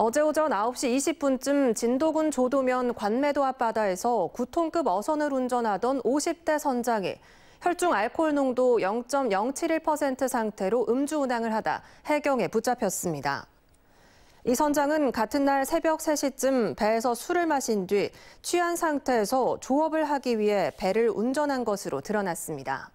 어제 오전 9시 20분쯤 진도군 조도면 관매도 앞바다에서 구톤급 어선을 운전하던 50대 선장이 혈중 알코올 농도 0.071% 상태로 음주 운항을 하다 해경에 붙잡혔습니다. 이 선장은 같은 날 새벽 3시쯤 배에서 술을 마신 뒤 취한 상태에서 조업을 하기 위해 배를 운전한 것으로 드러났습니다.